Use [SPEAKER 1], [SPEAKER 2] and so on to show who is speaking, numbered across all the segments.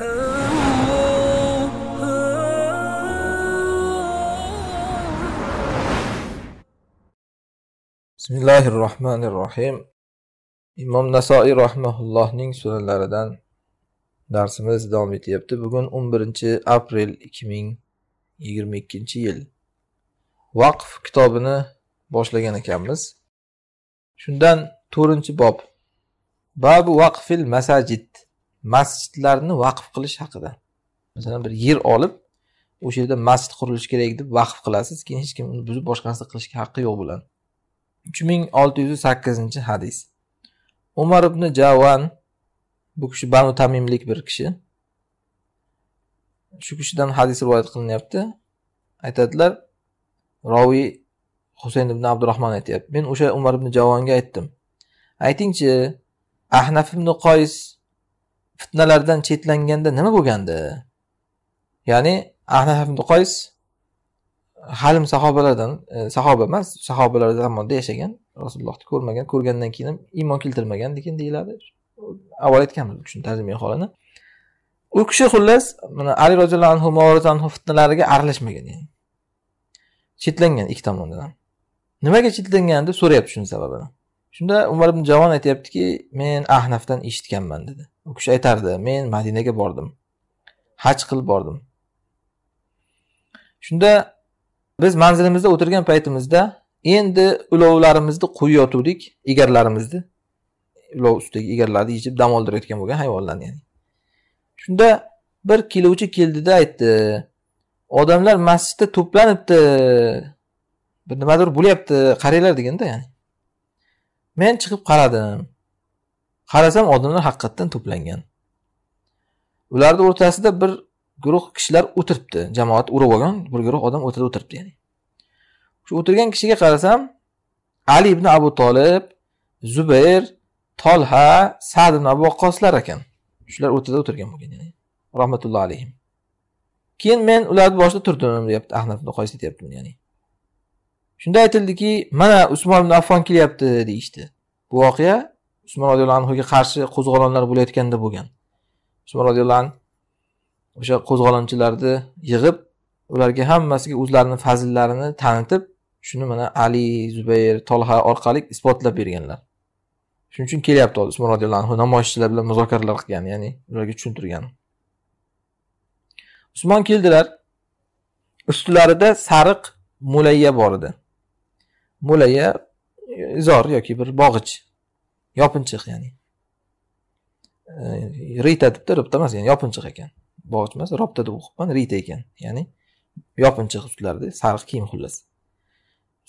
[SPEAKER 1] bismillahi rohmanir rohim imom nasoiy rahmaullohning suralaridan darsimiz davom etyapti bugun o'n birinchi aprel ikki ming yigirma ikkinchi yil vaqf kitobini boshlagan ekanmiz shundan to'rtinchi bob babu vaqfil masajid masjidlarni vaqf qilish haqida masalan bir yer olib o'sha yerda masjid qurilishi kerak deb vaqf qilasiz keyin hech kim uni buzib boshqa narsa qilishga haqqi yo'q bilan uch ming olti yuz sakkizinchi hadis umar ibn javan bu kishi banu tamimlik bir kishi shu kishidan hadis rivoyat qilinyapti aytadilar roviy husayn ibn abdurahmon aytyapti men o'sha umar ibn javonga aytdim aytingchi ahnaf ibn qoys fitnalardan chetlanganda nima bo'lgandi ya'ni ahnaf ibn halim sahobalardan e, sahoba emas sahobalar zamonida yashagan rasulullohni ko'rmagan ko'rgandan keyin ham iymon keltirmagan lekin deyiladi avval aytganmiz bu tushun tarjimai holini u kishi xullas mana ali roziyallohu anhu muoriz anhu fitnalariga aralashmagan ya'ni chetlangan ikki tomondan nimaga chetlangan deb so'rayapti shuni sababini shunda umar ibn javon aytyaptiki men ahnafdan eshitganman dedi u kishi aytardi men madinaga bordim haj qilib bordim shunda biz manzilimizda o'tirgan paytimizda endi ulovlarimizni qo'yib yotuvdik egarlarimizni ulov ustidagi egarlarni yechib dam oldirayotgan bo'lgan hayvonlarni ya'ni shunda bir keluvchi keldida aytdi odamlar masjidda to'planibdi bir nimadir bo'lyapti qaranglar deganda ya'ni men chiqib qaradim qarasam odamlar haqiqatdan to'plangan ularni o'rtasida bir guruh kishilar o'tiribdi jamoat urib olgan bir guruh odam o'rtada o'tiribdi ya'ni shu o'tirgan kishiga qarasam ali ibn abu tolib zubayr tolha sad ibn abu vaqqoslar ekan shular o'rtada o'tirgan bo'lgan ya'ni rahmatullohi alayhim keyin men ularni boshida turdim deyapti ahmad ibn qoys aytyapti ya'ni shunda aytildiki mana usmon ibn affon kelyapti deyishdi bu voqea usmon roziyallohu anhuga qarshi qo'zg'olonlar bo'layotganda bo'lgan usmon roziyallohu anhu o'sha qo'zg'olonchilarni yig'ib ularga hammasiga o'zlarini fazillarini tanitib shuni mana ali zubayr tolha orqali isbotlab berganlar shuning uchun kelyapti hozir usmon roziyallohu anhu namoyishchilar bilan muzokaralar qilgan ya'ni ularga tushuntirgan usmon keldilar ustilarida sariq mulayya bor edi mulayya izor yoki bir bog'ich yopinchiq ya'ni e, rita debdi robta emas ya'ni yopinchiq ekan bog'ich emas robta deb o'qibman rita ekan ya'ni yopinchiq ustlarda sariq kiyim xullas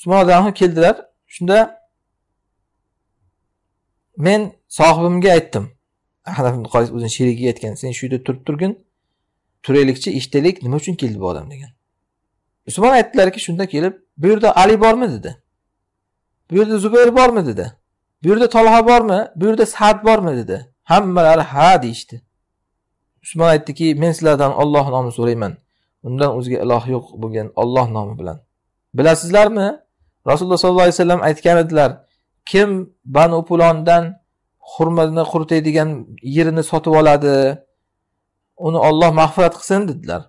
[SPEAKER 1] usmon keldilar shunda men sohibimga aytdim o'zini sherigiga aytgan sen shu yerda turib turgin turaylikchi eshitaylik nima uchun keldi bu odam degan usmon aytdilarki shunda kelib bu yerda ali bormi dedi bu yerda zubayr bormi dedi bu yerda tolha bormi bu yerda sad bormi dedi hammalari ha deyishdi usmon aytdiki men sizlardan olloh nomini so'rayman undan o'zga iloh yo'q bo'lgan olloh nomi bilan bilasizlarmi rasululloh sollallohu alayhi vasallam aytgan edilar kim banu pulondan xurmani quritadigan yerini sotib oladi uni olloh mag'firat qilsin dedilar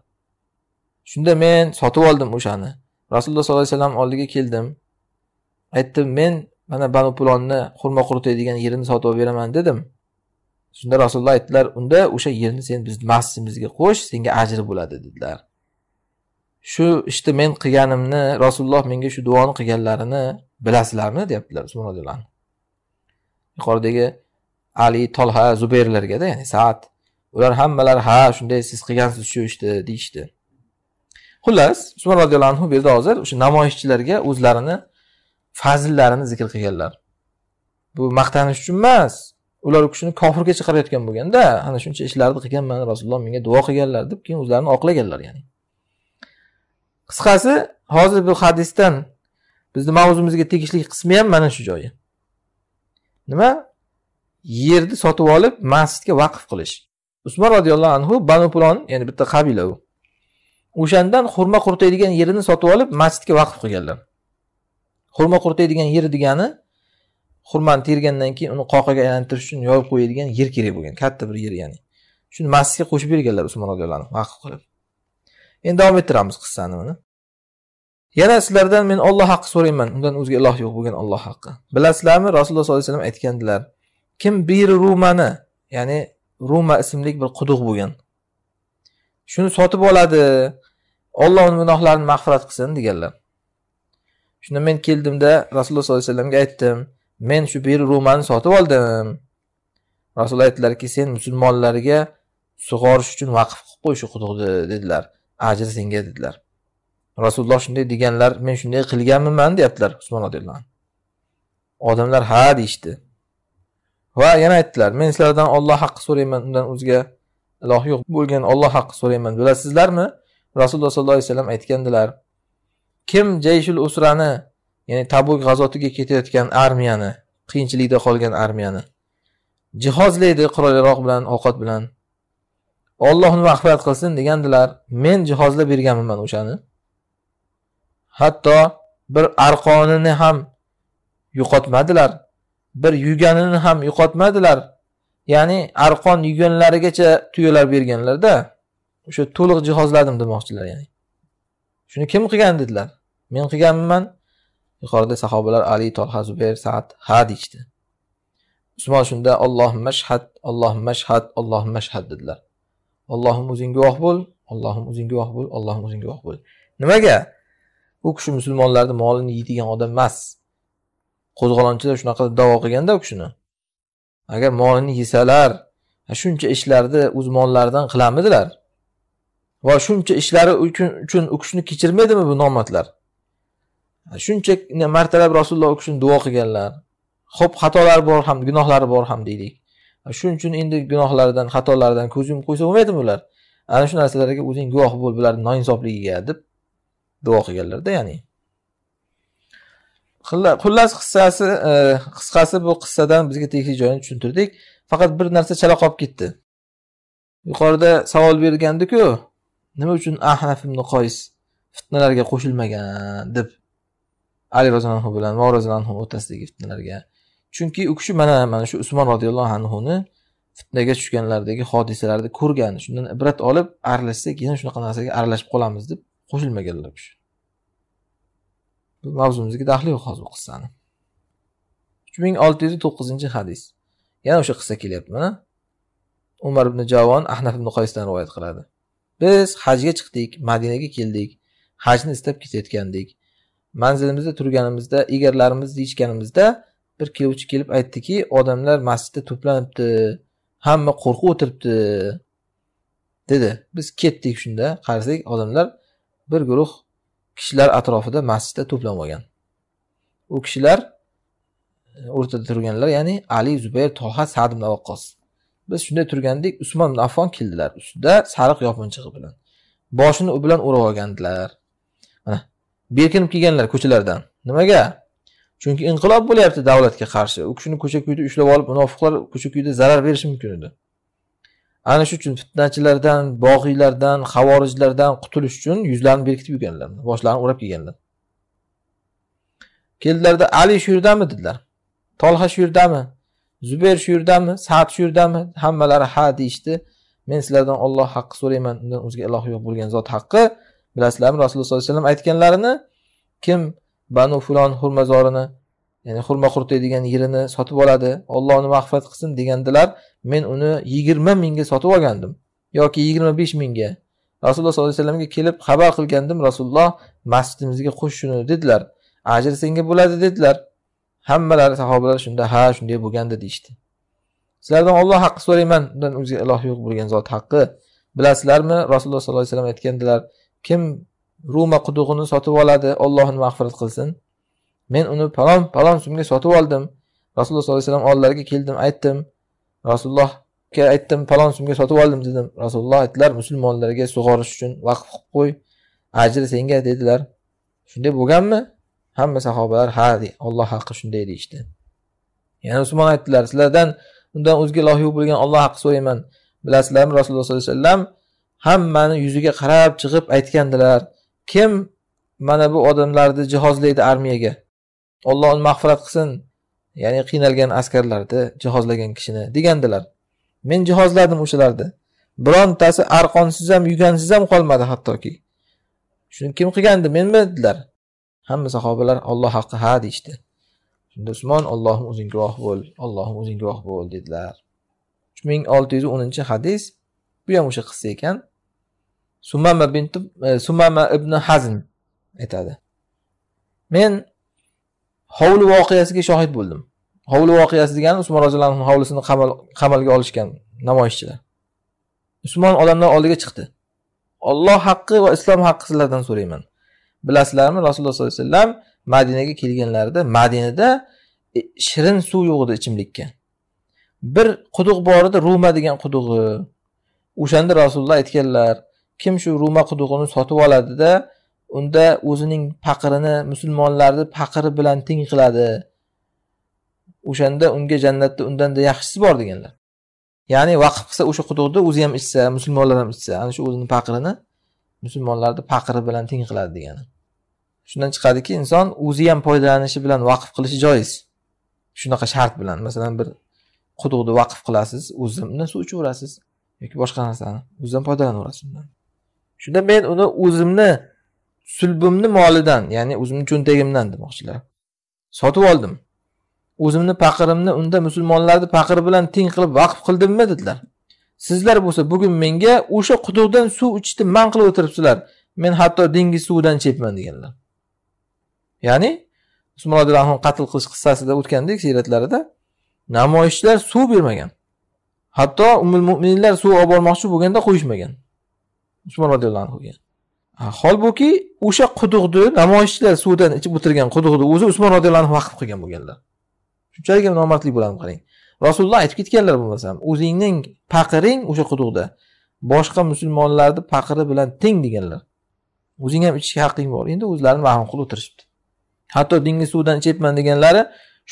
[SPEAKER 1] shunda men sotib oldim o'shani rasululloh sollallohu alayhi vasallam oldiga keldim aytdim men mana banu pulonni xurmo quritadigan yerini sotib olib beraman dedim shunda rasululloh aytdilar unda o'sha yerni sen bizni masjidimizga qo'sh senga ajr bo'ladi dedilar shu ishni işte men qilganimni rasululloh menga shu duoni qilganlarini bilasizlarmi deyaptilar usmon roziyallohu anhu yuqoridagi ali tolha zubayrlargada ya'ni saat ular hammalari ha shunday siz qilgansiz shu ishni işte, deyishdi xullas usmon roziyallohu anhu bu yerda hozir o'sha namoyishchilarga o'zlarini fazllarini zikr qilganlar bu maqtanish uchun emas ular u kishini kofirga chiqarayotgan bo'lganda ana shuncha ishlarni qilganman rasululloh menga duo qilganlar deb keyin o'zlarini oqlaganlar ya'ni qisqasi hozir bu hadisdan bizni mavzumizga tegishli qismi ham mana shu joyi nima yerni sotib olib masjidga vaqf qilish usmon roziyallohu anhu banu pulon ya'ni bitta qabila u o'shandan xurma quritadigan yerini sotib olib masjidga vaqf qilganlar xurmo quritadigan yer degani xurmani tergandan keyin uni qoqaga aylantirish uchun yoyib qo'yadigan yer kerak bo'lgan katta bir yer ya'ni shuni masjidga qo'shib berganlar usmon roziyallohu anhu vaqf qilib endi davom ettiramiz qissani mana yana sizlardan men olloh haqqi so'rayman undan o'zga iloh yo'q bo'lgan olloh haqqi bilasizlarmi rasululloh sollallohu alayhi vasallam aytgandilar kim bir rumani ya'ni ruma ismli bir quduq bo'lgan shuni sotib oladi olloh uni gunohlarini mag'firat qilsin deganlar shunda men keldimda rasululloh sollallohu alayhi vasallamga aytdim men shu bir rumani sotib oldim rasululloh aytdilarki sen musulmonlarga sug'orish uchun vaqf qilib qo'y shu quduqni dedilar ajr senga dedilar rasululloh shunday deganlar men shunday qilganmiman deyaptilar usmon roziyallohu anhu odamlar ha deyishdi va yana aytdilar men sizlardan olloh haqqi so'rayman undan o'zga iloh yo'q bo'lgan olloh haqqi so'rayman bilasizlarmi rasululloh sollallohu alayhi vasallam aytgandilar kim jayshul usrani ya'ni tabuk g'azotiga ketayotgan armiyani qiyinchilikda qolgan armiyani jihozlaydi qurol yarog' bilan ovqat bilan olloh uni mag'firat qilsin degandilar men jihozlab berganman o'shani hatto bir arqonini ham yo'qotmadilar bir yuganini ham yo'qotmadilar ya'ni arqon yuganlarigacha tuyalar berganlarda o'sha to'liq jihozladim demoqchilar ya'ni shuni kim qilgan dedilar men qilganman yuqorida sahobalar ali tolha zubayr saad ha deyishdi usmon shunda olloh mashhad olloh mashhad olloh mashhad dedilar ollohim o'zing guvoh bo'l ollohim o'zing guvoh bo'l ollohim o'zing guvoh bo'l nimaga u kishi musulmonlarni molini yeydigan odam emas qo'zg'olonchilar shunaqa davo qilganda u kishini agar molini yesalar shuncha ishlarni o'z mollaridan qilamidilar va shuncha ishlari uchun u kishini kechirmaydimi bu nomardlar shuncha martalab rasululloh u kishini duo qilganlar ho'p xatolari bor ham gunohlari bor ham deylik shuning uchun endi gunohlaridan xatolaridan ko'z yumib qo'ysa bo'lmaydimi ular ana shu narsalarga o'zing guvoh bo'l bularni noinsofligiga deb duo qilganlarda ya'ni xullas qissasi e, qisqasi bu qissadan bizga tegishli joyini tushuntirdik faqat bir narsa chala qolib ketdi yuqorida savol berilgandiku nima uchun ahnaf ibn qoys fitnalarga qo'shilmagan deb ali roziyallohu anhu bilan mo roziyallohu anhu o'rtasidagi fitnalarga chunki u kishi mana mana shu usmon roziyallohu anhuni fitnaga tushganlaridagi hodisalarni ko'rgan shundan ibrat olib aralashsak yana shunaqa narsaga aralashib qolamiz deb qo'shilmaganlar bu mavzumizga daxli yo'q hozir bu qissani uch ming olti yuz to'qqizinchi hadis yana o'sha qissa kelyapti mana umar ibn javon ahnaf ibn qoysdan rivoyat qiladi biz hajga chiqdik madinaga keldik hajni istab ketayotgandik manzilimizda turganimizda egarlarimizni yechganimizda bir keluvchi kelib aytdiki odamlar masjidda to'planibdi hamma qo'rqib o'tiribdi dedi biz ketdik shunda qarasak odamlar bir guruh kishilar atrofida masjidda to'planib olgan u kishilar e, o'rtada turganlar ya'ni ali zubayr toha sad biz shunday turgandik usmon afon keldilar ustida sariq yopinchig'i bilan boshini u bilan o'rab olgandilar mana berkinib kelganlar ko'chalardan nimaga chunki inqilob bo'lyapti davlatga qarshi u kishini ko'cha kuyda ushlab olib munofiqlar ko'cha kuyda zarar berishi mumkin edi ana shu uchun fitnachilardan bog'iylardan havorijlardan qutulish uchun yuzlarini berkitib yurganlar boshlarini o'rab kelganlar keldilarda ali shu yerdami dedilar tolha shu yerdami zubayr shu yerdami saad shu yerdami hammalari ha deyishdi men sizlardan olloh haqqi so'rayman undan o'zga iloh yo'q bo'lgan zot haqqi bilasizlarmi rasululloh sollallohu alayhi vasallam aytganlarini kim banu fulon xurmazorini ya'ni xurma quritadigan yerini sotib oladi olloh uni mag'firat qilsin degandilar men uni yigirma mingga sotib olgandim yoki yigirma besh mingga rasululloh sollallohu alayhi vasallamga kelib xabar qilgandim rasululloh masjidimizga qo'sh shuni dedilar ajr senga bo'ladi dedilar hammalari sahobalar shunda ha shunday bo'lganda deyishdi sizlardan olloh haqqi so'rayman undan o'zga iloh yo'q bo'lgan zot haqqi bilasizlarmi rasululloh sollallohu alayhi vasallam aytgandilar kim ruma qudug'ini sotib oladi ollohni mag'firat qilsin men uni palon palon so'mga sotib oldim rasululloh sollallohu alayhi vasallam oldilariga keldim aytdim rasulullohga aytdim palon so'mga sotib oldim dedim rasululloh aytdilar musulmonlarga sug'orish uchun vaqf qilib qo'y ajri senga dedilar shunday bo'lganmi hamma sahobalar ha olloh haqqi shunday deyishdi yana usmon aytdilar sizlardan undan o'zga ilohi yo'q bo'lgan olloh haqqi so'rayman bilasizlarmi rasululloh sollallohu alayhi vasallam hammani yuziga qarab chiqib aytgandilar kim mana bu odamlarni jihozlaydi armiyaga olloh uni mag'firat qilsin ya'ni qiynalgan askarlarni jihozlagan kishini degandilar men jihozladim o'shalarni birontasi arqonsiz ham yugansiz ham qolmadi hattoki shuni kim qilgandi menmi dedilar hamma sahobalar olloh haqqi ha deyishdi shunda usmon ollohim o'zing guvoh bo'l ollohim o'zing guvoh bo'l dedilar uch ming olti yuz o'ninchi hadis bu ham o'sha qissa ekan sumama binti e, sumama ibn hazm aytadi men hovli voqeasiga shohid bo'ldim hovli voqeasi degani usmon roziyallohu anhu hovlisini qamalga olishgan namoyishchilar usmon odamlar oldiga chiqdi olloh haqqi va islom haqqi sizlardan so'rayman bilasizlarmi rasululloh sollallohu alayhi vasallam madinaga kelganlarida madinada e, shirin suv yo'q edi ichimlikka bir quduq bor edi ruma degan qudug'i o'shanda rasululloh aytganlar kim shu ruma qudug'ini sotib oladida unda o'zining paqirini musulmonlarni paqiri bilan teng qiladi o'shanda unga jannatda undanda yaxshisi bor deganlar ya'ni vaqf qilsa o'sha quduqni o'zi ham ichsa musulmonlar ham ichsa ana shu o'zini paqirini musulmonlarni faqri bilan teng qiladi degani shundan chiqadiki inson o'zi ham foydalanishi bilan vaqf qilishi joiz shunaqa shart bilan masalan bir quduqni vaqf qilasiz o'zi undan suv ichaverasiz yoki boshqa narsani o'zidan foydalanaverasiz undan shunda men uni o'zimni sulbimni molidan ya'ni o'zimni cho'ntagimdan demoqchilar sotib oldim o'zimni paqirimni unda musulmonlarni paqiri bilan teng qilib vaqf qildimmi dedilar sizlar bo'lsa bugun menga o'sha quduqdan suv ichishni man qilib o'tiribsizlar men hatto dengiz suvidan ichyapman deganlar ya'ni usmon roziyallohu anhu qatl qilish qissasida o'tgandek siyratlarida namoyishchilar suv bermagan hatto umul mo'minlar suv olib bormoqchi bo'lganda qo'yishmagan usmon roziyallohu anhuga holbuki o'sha quduqni namoyishchilar suvdan ichib o'tirgan quduqni o'zi usmon roziyallohu anhu vaqf qilgan bo'lganlar shunchalik nomardlik bo'ladimi qarang rasululloh aytib ketganlar bo'lmasam o'zingning paqiring o'sha quduqda boshqa musulmonlarni paqiri bilan teng deganlar o'zing ham ichishga haqqing bor endi o'zlarini vahm qilib o'tirishibdi hatto dengiz suvidan ichyapman deganlari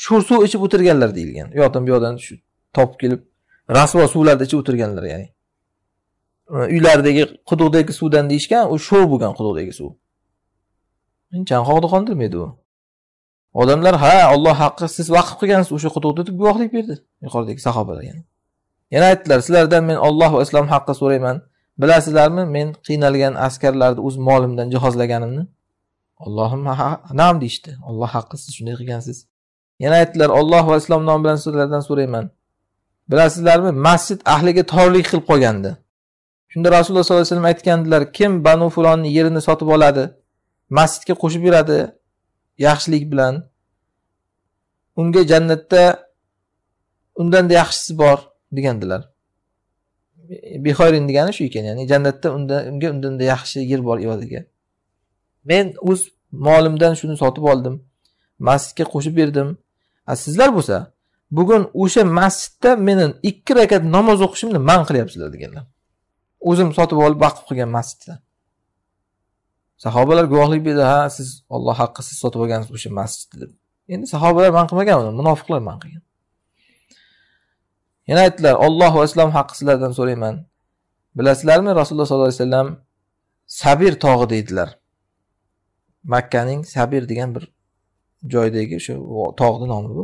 [SPEAKER 1] shu suv ichib o'tirganlar deyilgan u yoqdan bu yoqdan shu topib kelib rasvo suvlarda ichib o'tirganlar ya'ni uylaridagi quduqdagi suvdan deyishgan u sho'v bo'lgan quduqdagi suv chanqoqni qondirmaydi u odamlar ha olloh haqqi siz vaqf qilgansiz o'sha quduqni deb guvohlik berdi yuqoridagi sahobalar yana yana aytdilar sizlardan men olloh va islom haqqi so'rayman bilasizlarmi men qiynalgan askarlarni o'z molimdan jihozlaganimni ollohim nam deyishdi işte. olloh haqqi siz shunday qilgansiz yana aytdilar olloh va islom nomi bilan sizlardan so'rayman bilasizlarmi masjid ahliga torlik qilib qolgandi shunda rasululloh sollallohu alayhi vasallam aytgandilar kim banu fulonni yerini sotib oladi masjidga qo'shib beradi yaxshilik bilan unga jannatda undanda yaxshisi bor degandilar bihorin degani shu ekan ya'ni jannatda unga undanda yaxshi yer bor evaziga men o'z molimdan shuni sotib oldim masjidga qo'shib berdim a sizlar bo'lsa bugun o'sha masjidda meni ikki rakat namoz o'qishimni man qilyapsizlar deganlar o'zim sotib olib vaqf qilgan masjidda sahobalar guvohlik berdi ha siz olloh haqqi siz sotib olgansiz o'sha masjidni deb endi sahobalar man qilmagan uni munofiqlar man qilgan yana aytdilar olloh va islom haqqi sizlardan so'rayman bilasizlarmi rasululloh sollallohu alayhi vasallam sabir tog'i deydilar makkaning sabir degan bir joydagi o'sha tog'ni nomi bu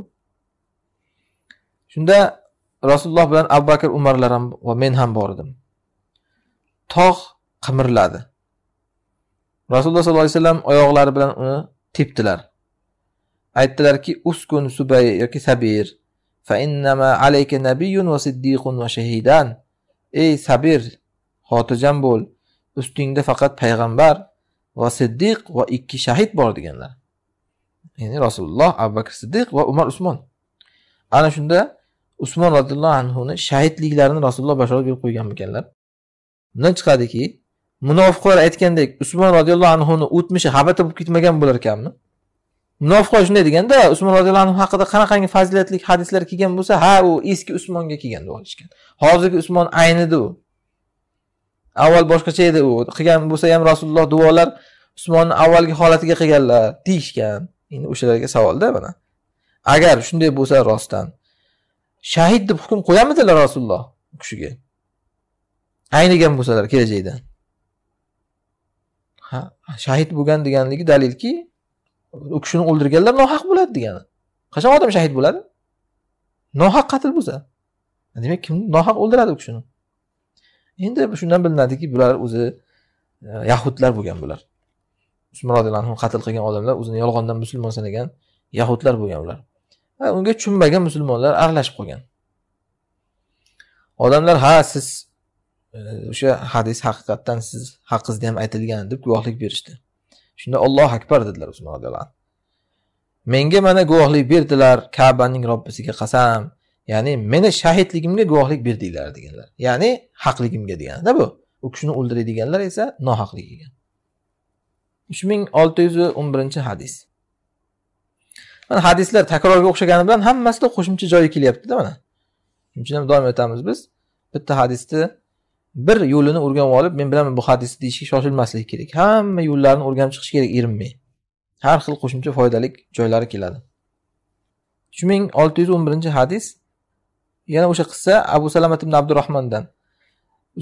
[SPEAKER 1] shunda rasululloh bilan abu bakr umarlar ham va men ham bordim tog' qimirladi rasululloh sollallohu alayhi vasallam oyoqlari bilan uni tepdilar aytdilarki uskun subay yoki sabir fa siddiqun shahidan ey sabir xotirjam bo'l ustingda faqat payg'ambar va siddiq va ikki shahid bor deganlar ya'ni rasululloh abu bakr siddiq va umar usmon ana shunda usmon roziyallohu anhuni shahidliklarini rasululloh bashorat berib qo'ygan ekanlar bundan chiqadiki munofiqlar aytgandek usmon roziyallohu anhuni o'tmishi habata bo'lib ketmagan bo'lar ekanmi munofiqlar shunday deganda usmon roziyallohu anhu haqida qanaqangi fazilatli hadislar kelgan bo'lsa ha u eski usmonga kelgan deb olishgan hozirgi usmon aynidi u avval boshqacha edi u qilgan bo'lsa ham rasululloh duolar usmonni avvalgi holatiga qilganlar deyishgan endi o'shalarga savolda mana agar shunday bo'lsa rostdan shahid deb hukm qo'yamidilar rasululloh u kishiga aynigan bo'lsalar kelajakda shahid bo'lgan deganligi dalilki u kishini o'ldirganlar nohaq bo'ladi degani qachon odam shahid bo'ladi nohaq qatl bo'lsa demak kim nohaq o'ldiradi u kishini endi shundan bilinadiki bular o'zi e, yahudlar bo'lgan bular usmon roziyallohu anhu qatl qilgan odamlar o'zini yolg'ondan musulmon sanagan yahudlar bo'lgan ular unga tushunmagan musulmonlar aralashib qolgan odamlar ha siz o'sha hadis haqiqatdan siz haqingizda ham aytilgan deb guvohlik berishdi shunda ollohu akbar dedilar usmon roziyallohu anhu menga mana guvohlik berdilar kabaning robbisiga qasam ya'ni meni shahidligimga guvohlik berdinglar deganlar ya'ni haqligimga deganida bu u kishini o'ldiradiganlar esa nohaqligiga uch ming olti yuz o'n birinchi hadis mana hadislar takrorga o'xshagani bilan hammasida qo'shimcha joyi kelyaptida mana shuning uchun ham doim aytamiz biz bitta hadisni bir yo'lini o'rganib olib men bilaman bu hadisni deyishga shoshilmaslik kerak hamma yo'llarni o'rganib chiqish kerak erinmay har xil qo'shimcha foydali joylari keladi uch ming olti yuz o'n birinchi hadis yana o'sha qissa abu salamat ibn abdurahmondan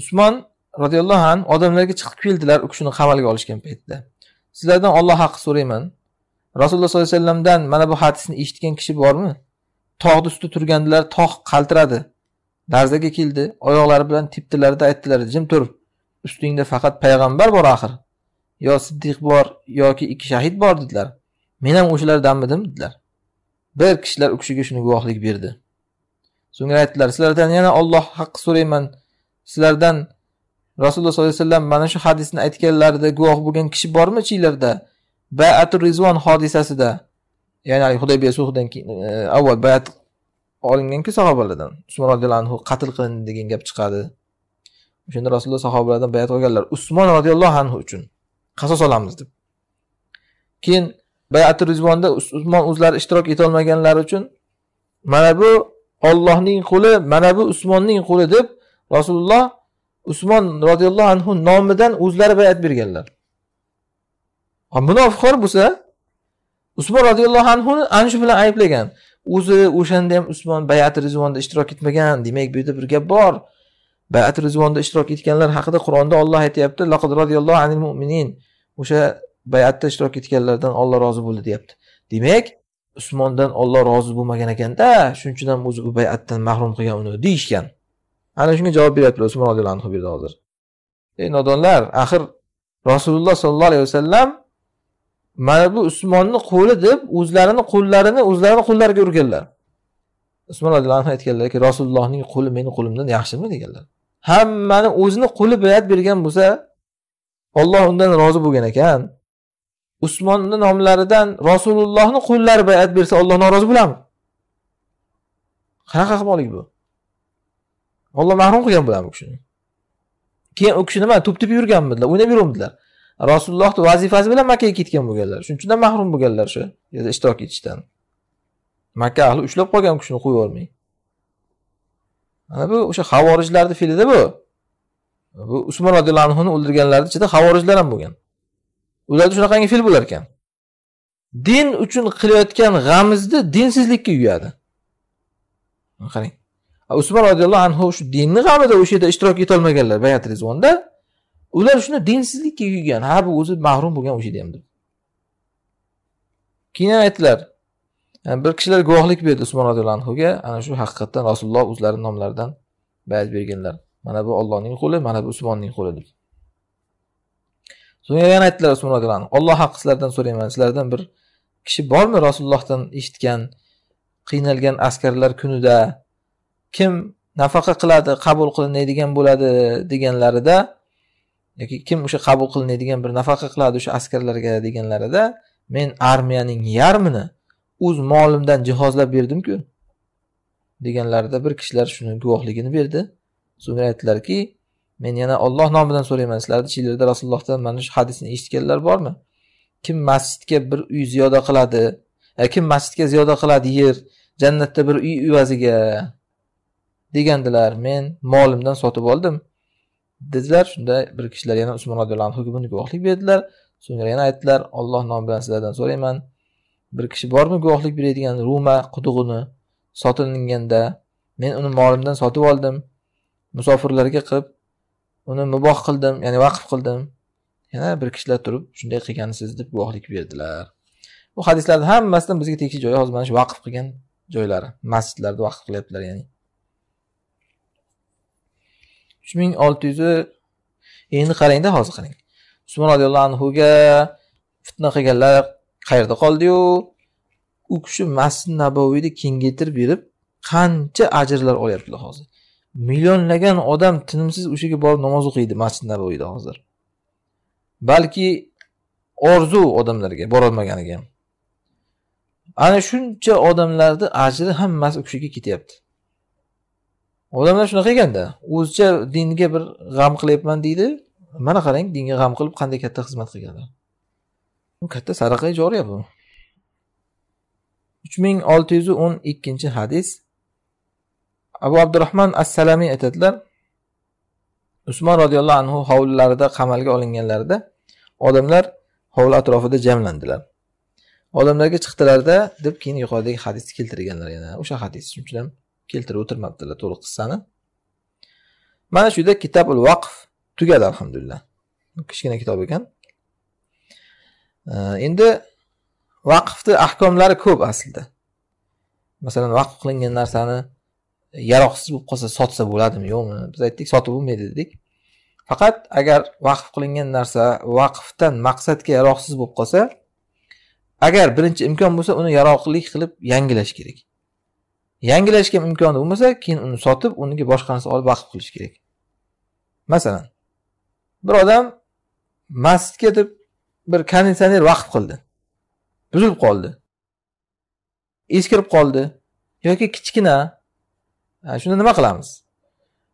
[SPEAKER 1] usmon roziyallohu anhu odamlarga chiqib keldilar u kishini qamalga olishgan paytda sizlardan olloh haqqi so'rayman rasululloh sollallohu alayhi vasallamdan mana bu hadisni eshitgan kishi bormi tog'ni ustida turgandilar tog' qaltiradi larzaga keldi oyoqlari bilan tepdilarda aytdilar jim tur ustingda faqat payg'ambar bor axir yo siddiq bor yoki ikki shahid bor dedilar men ham o'shalardanmidim dedilar bir kishilar u kishiga shuni guvohlik berdi so'ngra aytdilar sizlardan yana olloh haqqi so'rayman sizlardan rasululloh sollallohu alayhi vasallam mana shu hadisni aytganlarida guvoh bo'lgan kishi bormi ichinglarda bayatu rizvon hodisasida ya'ni hudaybiya sulhidan keyin e, avval bayat olinganku sahobalardan usmon roziyallohu anhu qatl qilindi degan gap chiqadi o'shanda rasululloh sahobalardan bayat olganlar usmon roziyallohu anhu uchun qasos olamiz deb keyin bayati rizvonda usmon o'zlari ishtirok etolmaganlari uchun mana bu ollohning qo'li mana bu usmonning qo'li deb rasululloh usmon roziyallohu anhu nomidan o'zlari bayat berganlar munofiqxor bo'lsa usmon roziyallohu anhuni ana shu bilan ayblagan o'zi o'shanda ham usmon bayat rizvonda ishtirok etmagan demak bu yerda bir gap bor bayat rizvonda ishtirok etganlar haqida qur'onda olloh aytyapti roziyallohu anil mu'minin o'sha bayatda ishtirok etganlardan olloh rozi bo'ldi deyapti demak usmondan olloh rozi bo'lmagan ekanda shuning uchun ham o'zi bu bayatdan mahrum qilgan uni deyishgan ana shunga javob beryaptilar usmon roziyallohu anhu bu yerda hozir ey nodonlar axir rasululloh sollallohu alayhi vasallam mana bu usmonni qo'li deb o'zlarini qo'llarini o'zlarini qo'llariga urganlar usmon roziyallohu anhu aytganlarki rasulullohning qo'li meni qo'limdan yaxshimi deganlar hammani o'zini qo'li bayat bergan bo'lsa olloh undan rozi bo'lgan ekan usmonni nomlaridan rasulullohni qo'llari bayat bersa olloh norozi bo'ladimi qanaqa ahmoqlik bu olloh mahrum qilgan bo'ladimi u kishini keyin u kishi nima to'p tepib yurganmidilar o'ynab yurganmidilar rasulullohni vazifasi bilan makkaga ketgan bo'lganlar shuning uchun ham mahrum bo'lganlar shu yerda ishtirok etishdan makka ahli ushlab qolgan kishini qo'yib yubormay mana bu o'sha havorijlarni fe'lida bu bu usmon roziyallohu anhuni o'ldirganlarni ichida havorijlar ham bo'lgan ularda shunaqangi fe'l bo'lar ekan din uchun qilayotgan g'amizni dinsizlikka yuyadi qarang usmon roziyallohu anhu shu dinni g'amida o'sha yerda ishtirok etolmaganlar bayat rizvonda ular shuni dinsizlikka kuygan ha bu o'zi mahrum bo'lgan o'sha deyapti keyin yana aytdilar e, bir kishilar guvohlik berdi usmon roziyallohu anhuga ana shu haqiqatdan rasululloh o'zlarini nomlaridan bayat berganlar mana bu ollohning qo'li mana bu usmonning qo'li deb so'ngra yana aytdilar usmon roziyallohu anhu olloh haqqi sizlardan so'rayman sizlardan bir kishi bormi rasulullohdan eshitgan qiynalgan askarlar kunida kim nafaqa qiladi qabul qilinadigan bo'ladi deganlarida yoki kim o'sha qabul qilinadigan bir nafaqa qiladi o'sha askarlarga deganlarida men armiyaning yarmini o'z molimdan jihozlab berdimku deganlarida bir kishilar shuni guvohligini berdi so'ngra aytdilarki men yana olloh nomidan so'rayman sizlarni ichinglarda rasulullohdan mana shu hadisni eshitganlar bormi kim masjidga bir uy ziyoda qiladi e, kim masjidga ziyoda qiladi yer jannatda bir uy evaziga degandilar men molimdan sotib oldim dedilar shunda bir kishilar yana usmon roziyallohu anhuga buni guvohlik berdilar so'ngra yana aytdilar olloh nomi bilan sizlardan so'rayman bir kishi bormi guvohlik beradigan ruma qudug'ini sotilinganda men uni molimdan sotib oldim musofirlarga qilib uni muboh qildim ya'ni vaqf qildim yana bir kishilar turib shunday qilgansiz deb guvohlik berdilar bu hadislarni hammasidan bizga tegishli joyi hozir mana shu vaqf qilgan joylari masjidlarda vaqf qilyaptilar ya'ni uch ming olti yuzi endi qarangda hozir qarang usmon roziyallohu anhuga fitna qilganlar qayerda qoldiyu u kishi masjid nabaviyni kengaytirib berib qancha ajrlar olyaptilar hozir millionlagan odam tinimsiz o'sha yerga borib namoz o'qiydi masjid naboviyda hozir balki orzu odamlarga borolmaganiga ham ana shuncha odamlarni ajri hammasi o'sha yerga ketyapti odamlar shunaqa ekanda o'zicha dinga bir g'am qilyapman deydi mana qarang dinga g'am qilib qanday katta xizmat qilganlar bu katta sadaqa joriya bu uch ming olti yuz o'n ikkinchi hadis abu abdurahmon assalamiy aytadilar usmon roziyallohu anhu hovlilarida qamalga olinganlarida odamlar hovli atrofida jamlandilar odamlarga chiqdilarda deb keyin yuqoridagi hadisni keltirganlar yana o'sha hadis shuning uchun ham keltirib o'tirmabdilar to'liq qissani mana shu yerda kitabul vaqf tugadi alhamdulillah kichkina kitob ekan endi vaqfni ahkomlari ko'p aslida masalan vaqf qilingan narsani yaroqsiz bo'lib qolsa sotsa bo'ladimi yo'qmi biz aytdik sotib bo'lmaydi dedik faqat agar vaqf qilingan narsa vaqfdan maqsadga yaroqsiz bo'lib qolsa agar birinchi imkon bo'lsa uni yaroqlik qilib yangilash kerak yangilashga imkoni bo'lmasa keyin uni sotib uniga boshqasini olib vaqf qilish kerak masalan bir odam masjidga deb bir konditsioner vaqf qildi buzilib qoldi eskirib qoldi yoki kichkina shunda nima qilamiz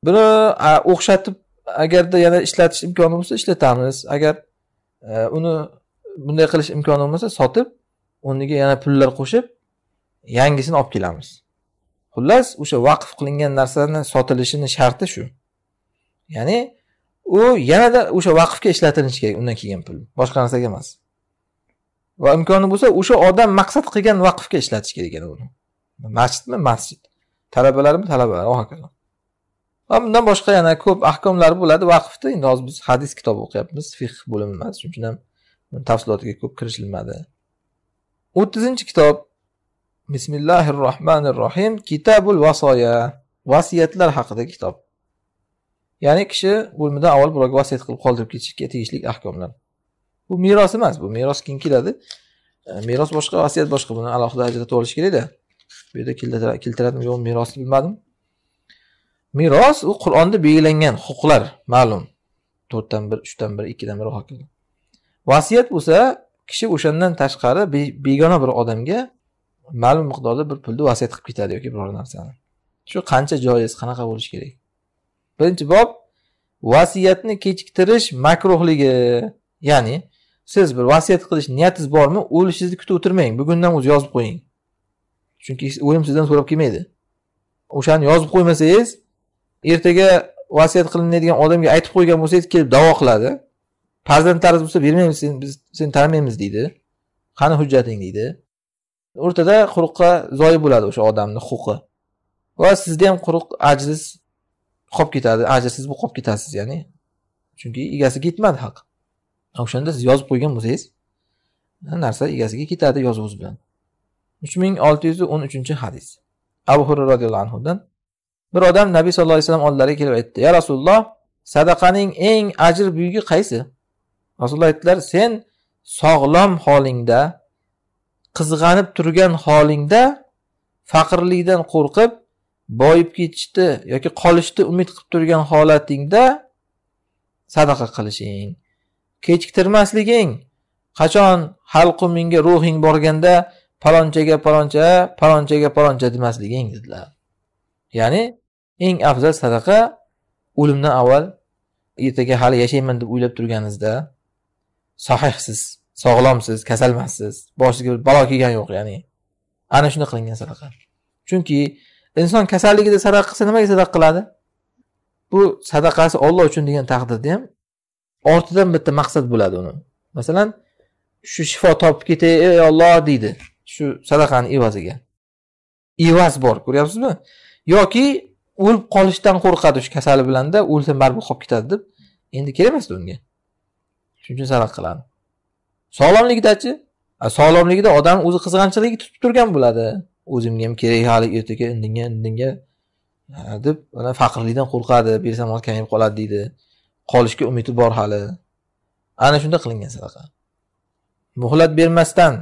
[SPEAKER 1] buni o'xshatib agarda yana ishlatish imkoni bo'lsa ishlatamiz agar e, uni bunday qilish imkoni bo'lmasa sotib o'rniga yana pullar qo'shib yangisini olib kelamiz xullas o'sha vaqf qilingan narsani sotilishini sharti shu ya'ni u yanada o'sha vaqfga ishlatilishi kerak undan kelgan pul boshqa narsaga emas va imkoni bo'lsa o'sha odam maqsad qilgan vaqfga ishlatish kerak yana uni masjidmi masjid talabalarmi talabalar va hokazo va bundan boshqa yana ko'p ahkomlar bo'ladi vaqfni endi hozir biz hadis kitobi o'qiyapmiz bo'limi emas shuning uchun ham tafsilotiga ko'p kirishilmadi o'ttizinchi kitob bismillahi rohmanir rohim kitabul vasoya vasiyatlar haqida kitob ya'ni kishi o'limidan avval birovga vasiyat qilib qoldirib ketishga tegishli ahkomlar bu meros emas bu meros keyin keladi e, meros boshqa vasiyat boshqa buni alohida ajratib olish kerakda bu yerda keltiradimi yo'q merosni bilmadim meros u qur'onda belgilangan huquqlar ma'lum to'rtdan bir uchdan bir ikkidan bir vasiyat bo'lsa kishi o'shandan tashqari begona bir odamga ma'lum miqdorda bir pulni vasiyat qilib ketadi yoki biror narsani shu qancha joiz qanaqa bo'lishi kerak birinchi bob vasiyatni kechiktirish makruhligi ya'ni siz bir vasiyat qilish niyatingiz bormi o'lishingizni kutib o'tirmang bugundan o'zi yozib qo'ying chunki o'lim sizdan so'rab kelmaydi o'shani yozib qo'ymasangiz ertaga vasiyat qilinadigan odamga aytib qo'ygan bo'lsangiz kelib davo qiladi farzandlaringiz bo'lsa bermaymiz sen biz seni tanimaymiz deydi qani hujjating deydi o'rtada quruqqa zoyi bo'ladi o'sha odamni huquqi va sizda ham quruq ajriz qolib ketadi ajrsiz bo'lib qolib ketasiz ya'ni chunki egasiga yetmadi haq o'shanda siz yozib qo'ygan bo'lsangiz narsa egasiga ketadi yozuvingiz bilan uch ming olti yuz o'n uchinchi hadis abu hurra roziyallohu anhudan bir odam nabiy sallallohu alayhi vasallam oldilariga kelib aytdi ya rasululloh sadaqaning eng ajr buyugi qaysi rasululloh aytdilar sen sog'lom holingda qizg'anib turgan holingda faqirlikdan qo'rqib boyib ketishni yoki qolishni umid qilib turgan holatingda sadaqa qilishing kechiktirmasliging qachon xalqu minga ruhing borganda palonchaga paloncha palonchaga paloncha demasliging dedilar ya'ni eng afzal sadaqa o'limdan avval ertaga hali yashayman deb o'ylab turganingizda sohihsiz sog'lomsiz kasalmassiz boshiga balo kelgani yo'q ya'ni ana shunda qilingan sadaqa chunki inson kasalligida sadaqa qilsa nimaga sadaqa qiladi bu sadaqasi olloh uchun degan taqdirda ham ortidan bitta maqsad bo'ladi uni masalan shu shifo topib ketay ey olloh deydi shu sadaqani evaziga evaz bor ko'ryapsizmi yoki o'lib qolishdan qo'rqadi shu kasali bilanda o'lsam baribir qolib ketadi deb endi kerak emasdi unga shuning uchun sadaqa qiladi sog'lomligidachi sog'lomligida odam o'zi qizg'anchiligi tutib turgan bo'ladi o'zimga ham kerak hali ertaga indinga indinga deb ana faqirlikdan qo'rqadi bersam hozir kamayib qoladi deydi qolishga umidi bor hali ana shunda qilingan sadaqa muhlat bermasdan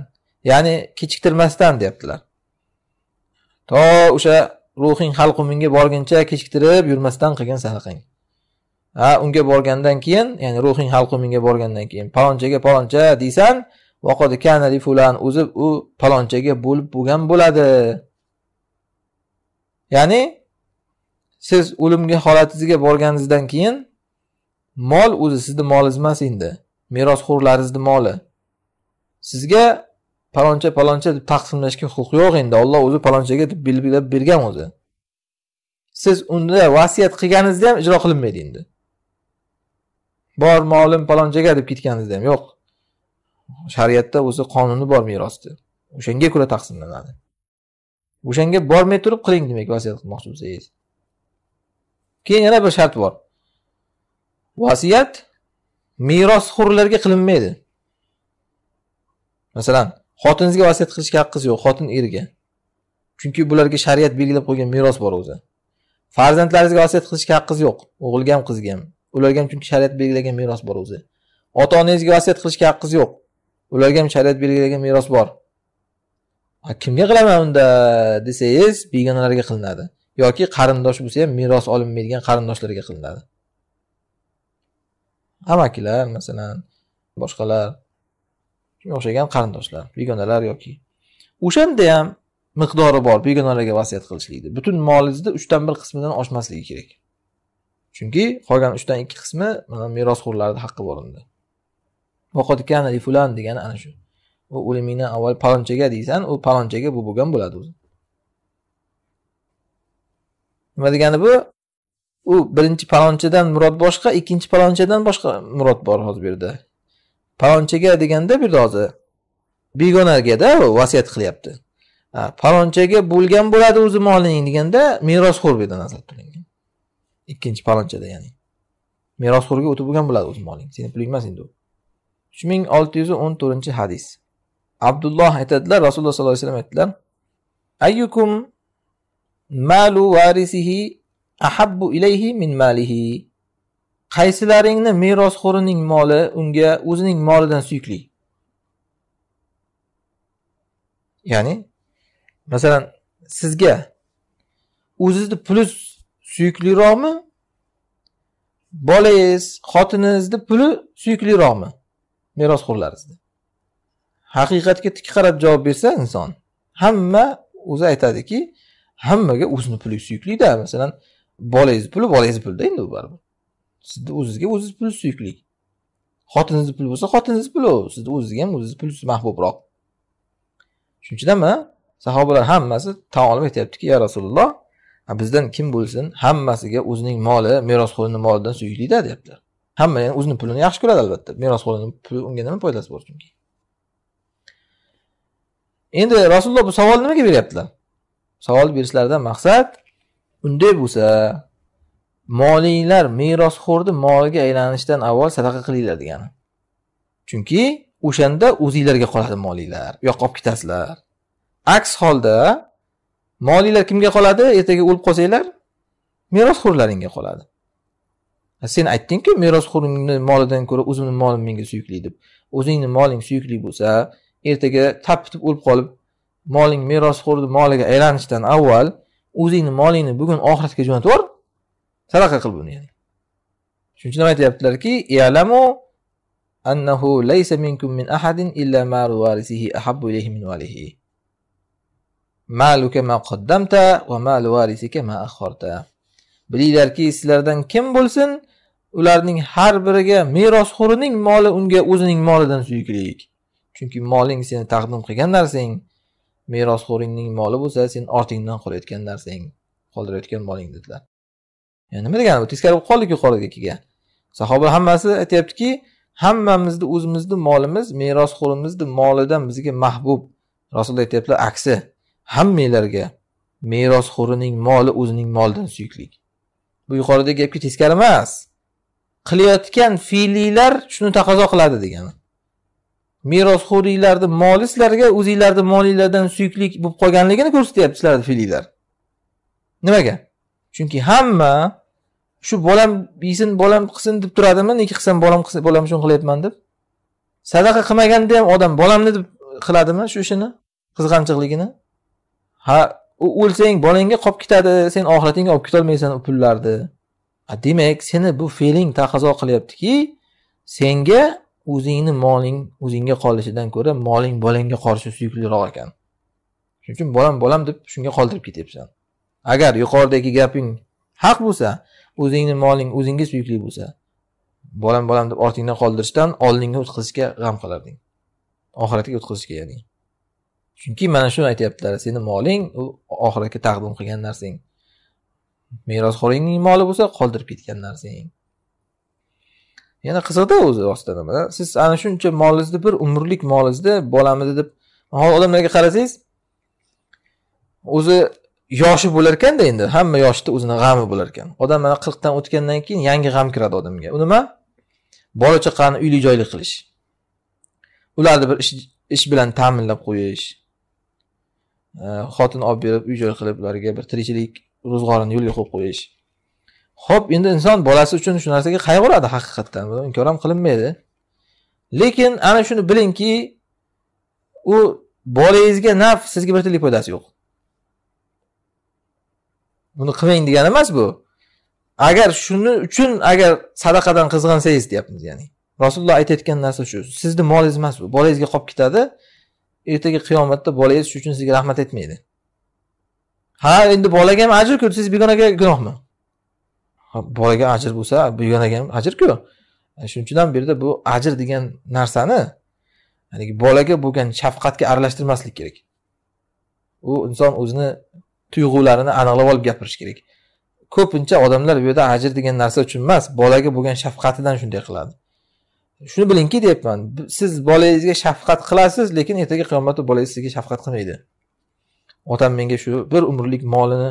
[SPEAKER 1] ya'ni kechiktirmasdan deyaptilar to o'sha ruhing hal borguncha kechiktirib yurmasdan qilgan sadaqang ha unga borgandan keyin ya'ni ruhing halquminga borgandan keyin palonchaga paloncha deysan fulan o'zi u palonchaga bo'lib bo'lgan bo'ladi ya'ni siz o'limga holatingizga borganingizdan keyin mol o'zi sizni molingiz emas endi merosxo'rlaringizni moli sizga paloncha paloncha deb taqsimlashga huquq yo'q endi olloh o'zi palonchaga deb belgilab bergan o'zi siz unda vasiyat qilganingizni ham ijro qilinmaydi endi bor molim palonchaga deb ketganingizda ham yo'q shariatda o'zi qonuni bor merosni o'shanga ko'ra taqsimlanadi o'shanga bormay turib qiling demak vasiyat qilmoqchi bo'lsangiz keyin yana bir shart bor vasiyat merosxo'rlarga qilinmaydi masalan xotiningizga vasiyat qilishga haqqingiz yo'q xotin erga chunki bularga shariat belgilab qo'ygan meros bor o'zi farzandlaringizga vasiyat qilishga haqqingiz yo'q o'g'ilga ham qizga ham ularga ham chunki shariat belgilagan meros bor o'zi ota onangizga vasiyat qilishga haqqingiz yo'q ularga ham shariat belgilagan meros bor a kimga qilaman unda desangiz begonalarga qilinadi yoki qarindosh bo'lsa ham meros olinmaydigan qarindoshlarga qilinadi amakilar masalan boshqalar shunga o'xshagan qarindoshlar begonalar yoki o'shanda ham miqdori bor begonalarga vasiyat qilishlikni butun molingizni uchdan bir qismidan oshmasligi kerak chunki qolgan uchdan ikki qismi merosxo'rlarni haqqi bor unda fulan degani ana shu u o'limingdan avval palonchaga deysan u palonchaga bu bo'lgan bo'ladi o'zi nima degani bu u birinchi palonchadan murod boshqa ikkinchi palonchadan boshqa murod bor hozir bu yerda palonchaga deganda bu yerda hozir begonagada vasiyat qilyapti palonchaga bo'lgan bo'ladi o'zi moling deganda merosxo'r bu yerda nazarda tutilgan ikkinchi palonchada ya'ni merosxo'rga o'tib bo'lgan bo'ladi o'z moling seni puling emas endi u uch ming olti yuz o'n to'rtinchi hadis abdulloh aytadilar rasululloh sollallohu alayhi vasallam aytdilar ayyukum malu varisihi ahabbu ilayhi min malihi qaysilaringni merosxo'rining moli unga o'zining molidan suyukli ya'ni masalan sizga o'zizni pulingiz suyukliroqmi bolangiz xotiningizni puli suyukliroqmi merosxo'rlaringizni haqiqatga tik qarab javob bersa inson hamma o'zi aytadiki hammaga o'zini puli suyuklida masalan bolangizni puli bolangizni pulida endi u baribir sizni o'zizga o'ziz pul suyukli xotiningizni puli bo'lsa xotiningizni puli sizni o'zizga ham o'ziz pul mahbubroq shuning uchun ham sahobalar hammasi taolim aytyaptiki ya rasululloh bizdan kim bo'lsin hammasiga o'zining moli merosxo'rini molidan suyuklida deyaptilar hamma yani o'zini pulini yaxshi ko'radi albatta merosxo'rini puli unga nima foydasi bor chunki endi rasululloh bu savolni nimaga beryaptilar savol berishlaridan maqsad unday bo'lsa molinglar merosxo'rni moliga aylanishdan avval sadaqa qilinglar degani chunki o'shanda o'zinglarga qoladi molinglar u yoqqa olib ketasizlar aks holda molinglar kimga qoladi ertaga o'lib qolsanglar merosxo'rlaringga qoladi sen aytdingku merosxo'rimni molidan ko'ra o'zimni molim menga suyukli deb o'zingni moling suyukli bo'lsa ertaga tapitib o'lib qolib moling merosxo'rni moliga aylanishdan avval o'zingni molingni bugun oxiratga jo'natib yubor sadaqa qil buni yani shuning uchun aytyaptilarki iyalamu annahu laysa minkum min ahadin illa ma ruvarisihi ahabbu ilayhi min walihi qaddamta va mal bilinglarki sizlardan kim bo'lsin ularning har biriga merosxo'rining moli unga o'zining molidan suyuklik chunki moling seni taqdim qilgan narsang merosxo'ringning moli bo'lsa sen ortingdan qolayotgan narsang qoldirayotgan moling dedilar yani nima degani bu teskari bo'lib qoldiku yuqoridagiga sahoba hammasi aytyaptiki hammamizni o'zimizni molimiz merosxo'rimizni molidan bizga mahbub rasululloh aytyaptilar aksi hammanglarga merosxo'rining moli o'zining molidan suyuklik bu yuqoridagi gapga teskari emas qilayotgan fe'linglar shuni taqozo qiladi degani merosxo'riylarni moli sizlarga o'zinglarni molinglardan suyuklik bo'lib qolganligini ko'rsatyapti sizlarni fe'linglar nimaga chunki hamma shu bolam yeysin bolam qilsin deb turadimi nega qilsam bolam qilsin bolam uchun qilyapman deb sadaqa qilmaganda ham odam bolamni deb qiladimi shu ishini qizg'anchiqligini ha o'lsang bolangga qolib ketadi sen oxiratingga olib ketolmaysan u pullarni demak seni bu fe'ling taqozo qilyaptiki senga o'zingni moling o'zingga qolishidan ko'ra moling bolangga qolishi suyukliroq ekan shuning uchun bolam bolam deb shunga qoldirib ketyapsan agar yuqoridagi gaping haq bo'lsa o'zingni moling o'zingga suyukli bo'lsa bolam bolam deb ortingdan qoldirishdan oldinga o'tkazishga g'am qilarding oxiratga o'tkazishga ya'ni chunki mana shuni aytyaptilar seni moling u oxiratga taqdim qilgan narsang merosxo'ringning moli bo'lsa qoldirib ketgan narsang yana qiziqda o'zi rostda mana siz ana shuncha molingizni bir umrlik molingizni bolamizni deb hozir odamlarga qarasangiz o'zi yoshi bo'lar ekanda endi hamma yoshda o'zini g'ami bo'lar ekan odam mana qirqdan o'tgandan keyin yangi g'am kiradi odamga u nima bola chaqani uyli joyli qilish ularni bir ish, ish bilan ta'minlab qo'yish Э, xotin olib berib uy joy qilib ularga bir tirikchilik ro'zg'orini yo'lga qo'yib qo'yish ho'p endi inson bolasi uchun shu narsaga qayg'uradi haqiqatdan bu inkor ham qilinmaydi lekin ana shuni bilingki u bolangizga naf sizga bir tiyinlik foydasi yo'q buni qilmang degani emas bu agar shuni uchun agar sadaqadan qizg'ansangiz deyapmiz ya'ni rasululloh aytayotgan narsa shu sizni molingiz emas bu bolangizga qolib ketadi ertaga qiyomatda bolangiz shuning uchun sizga rahmat aytmaydi ha endi bolaga ham ajr-ku desangiz begonaga gunohmi bolaga ajr bo'lsa begonaga ham ajrku shuning uchun ham bu yerda bu ajr degan narsani haligi bolaga bo'lgan shafqatga aralashtirmaslik kerak u inson o'zini tuyg'ularini aniqlab olib gapirish kerak ko'pincha odamlar bu yerda ajr degan narsa uchun emas bolaga bo'lgan shafqatidan shunday qiladi shuni bilingki deyapman siz bolangizga shafqat qilasiz lekin ertaga qiyomatda bolangiz sizga shafqat qilmaydi otam menga shu bir umrlik molini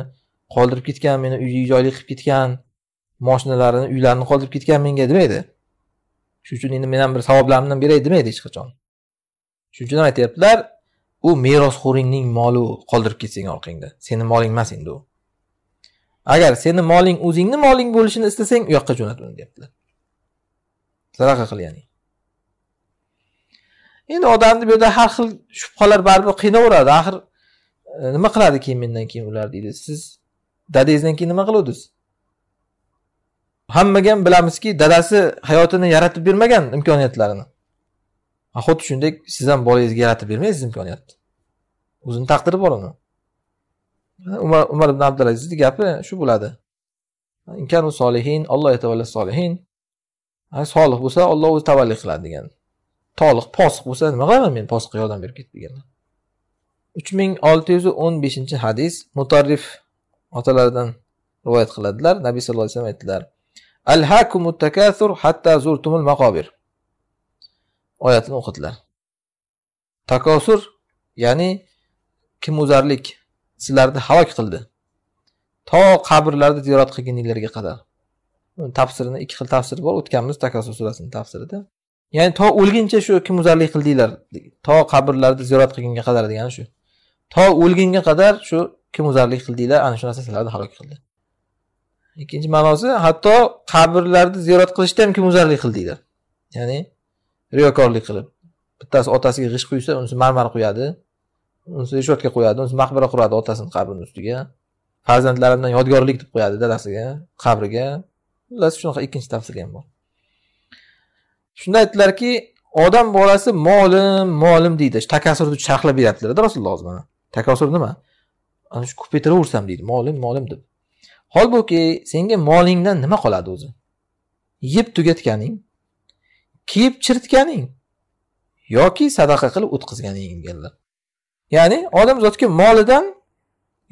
[SPEAKER 1] qoldirib ketgan meni uy joyli qilib ketgan moshinalarini uylarini qoldirib ketgan menga demaydi shuning uchun endi men ham bir savoblarimni beray demaydi hech qachon shuning uchun aytyaptilar u merosxo'ringning moli qoldirib ketsang orqangda seni moling emas endi u agar seni moling o'zingni moling bo'lishini istasang u yoqqa jo'nat uni deyaptilar sadaqa qil ya'ni endi odamni bu yerda har xil shubhalar baribir qiynaveradi axir e, nima qiladi keyin mendan keyin ular deydi siz dadangizdan keyin nima qiluvdingiz hammaga ham bilamizki dadasi hayotini yaratib bermagan imkoniyatlarini xuddi shuningdek siz ham bolangizga yaratib bermaysiz imkoniyatni o'zini taqdiri bor uni umar ibn abdulazizni gapi shu bo'ladi inkanu solihin alloh solihin solih bo'lsa olloh o'zi tavalli qiladi degan toliq posiq bo'lsa nima qilaman men posiqqa yordam berib ketdi degan uch ming olti yuz o'n beshinchi hadis mutarrif otalaridan rivoyat qiladilar nabiy sallallohu alayhi vasallam aytdilar hatta zurtumul maqobir oyatini o'qidilar takosur ya'ni kimuzarlik sizlarni halok qildi to qabrlarni ziyorat qilganinglarga qadar tafsirini ikki xil tafsiri bor o'tganmiz takasur surasini tafsirida ya'ni to o'lguncha shu kimuzarlik qildinglar to qabrlarni ziyorat qilgunga qadar degani shu to o'lgunga qadar shu kimuzarlik qildinglar ana shu narsa sizlarni halok qildi ikkinchi ma'nosi hatto qabrlarni ziyorat qilishda ham kimuzarlik qildinglar ya'ni riyokorlik qilib bittasi otasiga g'isht quysa unisi marmar quyadi unisi решетка qo'yadi unisi maqbara quradi otasini qabrini ustiga farzandlarimdan yodgorlik deb qo'yadi dadasiga qabriga xullas shunaqa ikkinchi tafsiri ham bor shunda aytdilarki odam bolasi molim molim deydi takasurni sharhlab beryaptilarda rasululloh mana takasur nima ana shu ko'paytiraversam deydi molim molim deb holbuki senga molingdan nima qoladi o'zi yeb tugatganing kiyib chirtganing yoki sadaqa qilib o'tkazganing deganlar ya'ni odam molidan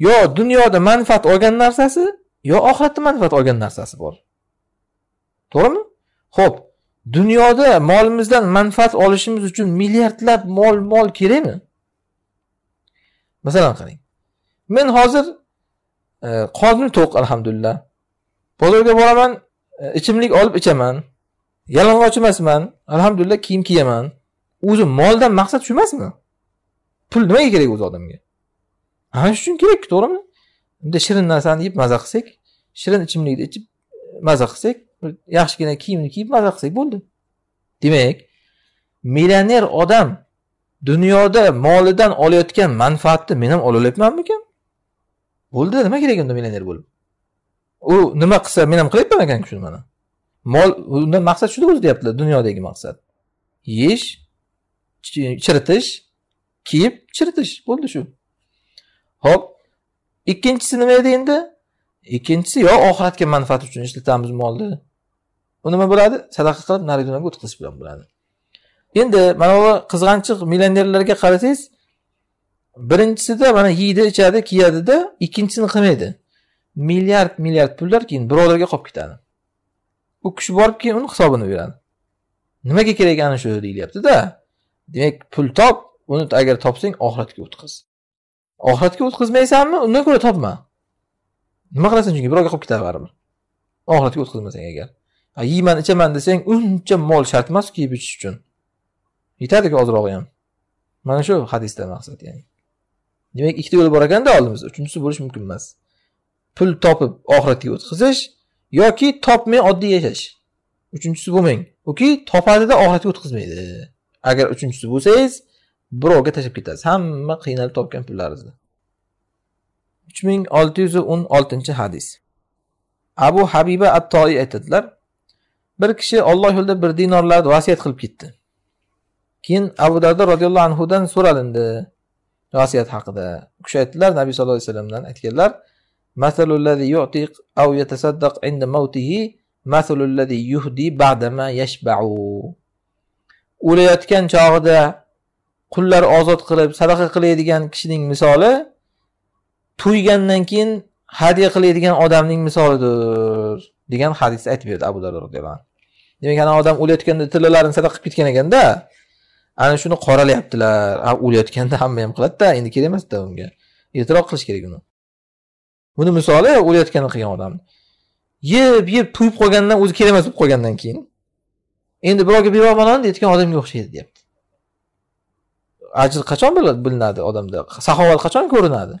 [SPEAKER 1] yo dunyoda manfaat olgan narsasi yo oxiratda manfaat olgan narsasi bor to'g'rimi ho'p dunyoda molimizdan manfaat olishimiz uchun milliardlab mol mol kerakmi masalan qarang men hozir e, qornim to'q alhamdulillah bozorga boraman e, ichimlik olib ichaman yalang'och emasman alhamdulillah kiyim kiyaman o'zi moldan maqsad shu emasmi pul nimaga kerak o'zi odamga ana shu uchun kerakku to'g'rimi unda shirin narsani yeb maza qilsak shirin ichimlikni ichib e, maza qilsak bir yaxshigina kiyimni kiyib mazza qilsak bo'ldi demak millioner odam dunyoda molidan olayotgan manfaatni men ham ololyapmanmikan bo'ldi nima kerak unda millioner bo'lib u nima qilsa men ham qilyapman ekan shuni mana mol undan maqsad shuni o'zi deyaptilar dunyodagi maqsad yeyish chiritish kiyib chiritish bo'ldi shu ho'p ikkinchisi nima edi endi ikkinchisi yo oxiratga manfaat uchun ishlatamiz molni u nima bo'ladi sadaqa qilib narigi dunyoga o'tkazish bilan bo'ladi endi mana bu qizg'anchiq millionerlarga qarasangiz birinchisida mana yeydi ichadi kiyadida ikkinchisini qilmaydi milliard milliard pullar keyin birovlarga qolib ketadi u kishi borib keyin uni hisobini beradi nimaga kerak ana shu deyilyaptida demak pul top uni agar topsang oxiratga o'tkaz oxiratga o'tkazmaysanmi undan ko'ra topma nima qilasan chunki birovga qolib ketadi baribir oxiratga o'tkazmasang agar yeyman ichaman desang uncha mol shart emas kiyib ichish uchun yetadiku ozrog'i ham mana shu hadisda maqsad ya'ni demak ikkita yo'l bor ekanda oldimizda uchinchisi bo'lishi mumkin emas pul topib oxiratga o'tkazish yoki topmay oddiy yashash uchinchisi bo'lmang yoki topadida oxiratga o'tkazmaydi agar uchinchisi bo'lsangiz birovga tashlab ketasiz hamma qiynalib topgan pullaringizni uch ming olti yuz o'n oltinchi hadis abu habiba attoiy aytadilar bir kishi olloh yo'lida bir dinorlarni vasiyat qilib ketdi keyin abu dardo roziyallohu anhudan so'ralindi vasiyat haqida u kishi aytdilar nabiy sallallohu alayhi vasallamdan aytganlar o'layotgan chog'ida qullar ozod qilib sadaqa qiladigan kishining misoli to'ygandan keyin hadya qiladigan odamning misolidir degan hadisni aytib berdi abu dardo roziyallohu anhu demak ana odam o'layotganda tillalarini sadaqa qilib ketgan ekanda ana shuni qoralayaptilar o'layotganda hamma ham qiladida endi kerak emasda unga ertaroq qilish kerak uni buni misoli o'layotganini qilgan odamni yeb yeb to'yib qolgandan o'zi kerak emas bo'lib qolgandan keyin endi birovga beryapman deyotgan odamga o'xshaydi deyapti ajr qachon bilinadi odamda saxovat qachon ko'rinadi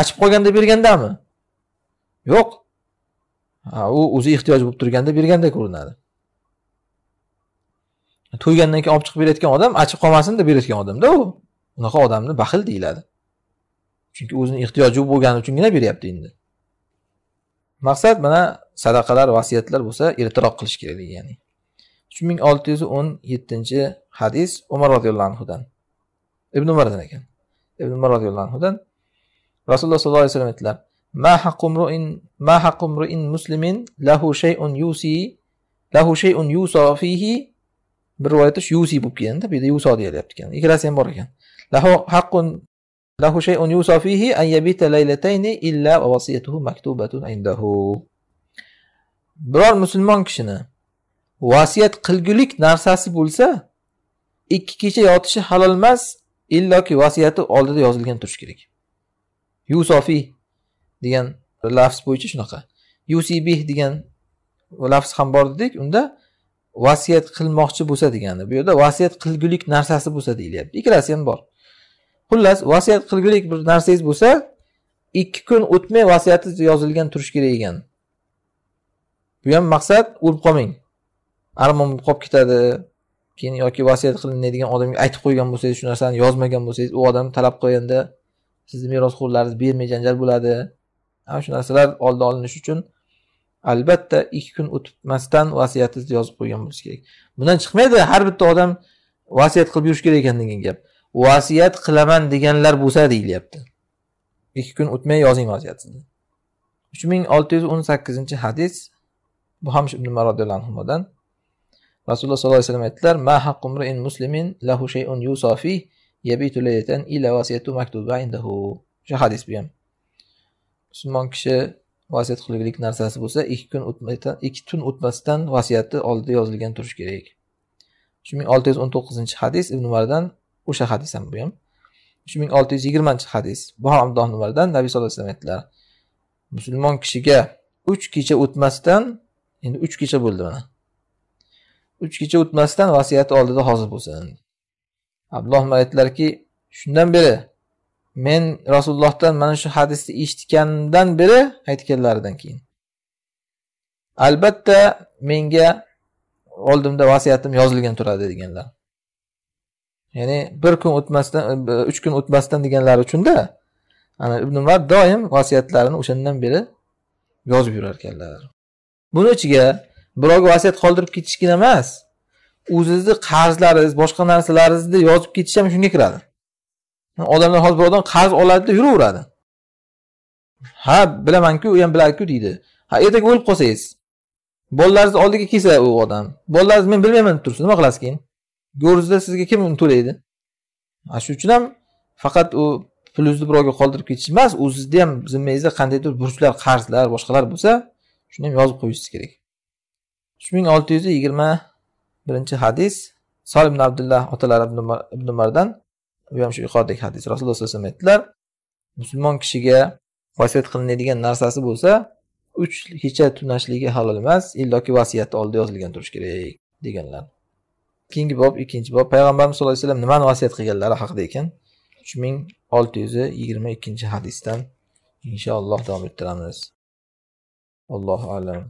[SPEAKER 1] achib qolganda bergandami yo'q u o'zi ehtiyoj bo'lib turganda berganda ko'rinadi to'ygandan keyin olib chiqib berayotgan odam achib qolmasin deb berayotgan odamda u unaqa odamni baxil deyiladi chunki o'zini ehtiyoji bo'lgani uchungina beryapti endi maqsad mana sadaqalar vasiyatlar bo'lsa ertaroq qilish kerak ya'ni uch ming olti yuz o'n yettinchi hadis umar roziyallohu anhudan ibn umardan ekan ibn umar roziyallohu anhudan rasululloh sollallohu alayhi vasallam aytdilar ma حق امرئ ما حق امرئ مسلم له شيء يوصي له bir rivoyatda shu yusi bo'lib kelganda bu yerda yuso deyilyapti ekan ikkalasi ham bor ekan shay'un laylatayni illa va maktubatun indahu biror musulmon kishini vasiyat qilgulik narsasi bo'lsa ikki kecha yotishi halol emas illoki vasiyati oldida yozilgan turishi kerak yusofiy degan lafz bo'yicha shunaqa yusibih degan lafz ham bor dedik unda vasiyat qilmoqchi bo'lsa degani bu yerda vasiyat qilgulik narsasi bo'lsa deyilyapti ikkalasi ham bor xullas vasiyat qilgulik bir narsangiz bo'lsa ikki kun o'tmay vasiyatingiz yozilgan turishi kerak ekan bu ham maqsad o'lib qolmang armon bo'lib qolib ketadi keyin yoki vasiyat qilinadigan odamga aytib qo'ygan bo'lsangiz shu narsani yozmagan bo'lsangiz u odam talab qilganda sizni merosxo'rlaringiz bermay janjal bo'ladi ana shu narsalar oldini olinishi uchun albatta ikki kun o'tmasdan vasiyatingizni yozib qo'ygan bo'lishi kerak bundan chiqmaydi har bitta odam vasiyat qilib yurishi kerak ekan degan gap vasiyat qilaman deganlar bo'lsa deyilyapti ikki kun o'tmay yozing vasiyatingizni uch ming olti yuz o'n sakkizinchi hadis bu ham ibn umar roziyallohu anhudan rasululloh sollallohu alayhi vasallam aytdilar ma muslimin lahu shay'un vasiyatu maktuba indahu shu hadis bu ham musulmon kishi vasiyat qilgulik narsasi bo'lsa ikki kun o'tmasdan ikki tun o'tmasdan vasiyatni oldida yozilgan turishi kerak uch ming olti yuz o'n to'qqizinchi hadis ibn umardan o'sha hadis ham bu ham uch ming olti yuz yigirmanchi hadis bu ham ibn umardan nabiy sallallohu alayhi vasallam aytdilar musulmon kishiga uch kecha o'tmasdan endi uch kecha bo'ldi mana uch kecha o'tmasdan vasiyati oldida hozir bo'lsin abdulloh aytdilarki shundan beri men rasulullohdan mana shu hadisni eshitganimdan beri aytganlaridan keyin albatta menga oldimda vasiyatim yozilgan turadi deganlar ya'ni bir kun o'tmasdan uch kun o'tmasdan deganlari uchunda ana ibn umar doim vasiyatlarini o'shandan beri yozib yurar ekanlar buni ichiga birovga vasiyat qoldirib ketishgina emas o'zizni qarzlaringiz boshqa narsalaringizni yozib ketish ham shunga kiradi odamlar hozir birovdan qarz oladida yuraveradi ha bilamanku u ham biladiku deydi ha ertaga o'lib qolsangiz bolalaringizni oldiga kelsa u odam bolalaringiz men bilmayman deb tursin nima qilasiz keyin go'rizda sizga kim uni to'laydi shuning uchun ham faqat u pulingizni birovga qoldirib ketish emas o'zizni ham zimmangizda qandaydir burchlar qarzlar boshqalar bo'lsa shuni ham yozib qo'yishingiz kerak uch ming olti yuz yigirma birinchi hadis solim ibn abdulloh otalari ibn umardan bu ham shu yuqoridagi hadis rasululloh sallallohu alayhi vasallam aytdilar musulmon kishiga vasiyat qilinadigan narsasi bo'lsa uch kecha tunashligi halol emas illoki vasiyatni oldida yozilgan turishi kerak deganlar keyingi bob ikkinchi bob payg'ambarimiz sallallohu alayhi vasallam nimani vasiyat qilganlari haqida ekan uch ming olti yuz yigirma ikkinchi hadisdan inshaalloh davom ettiramiz allohu alam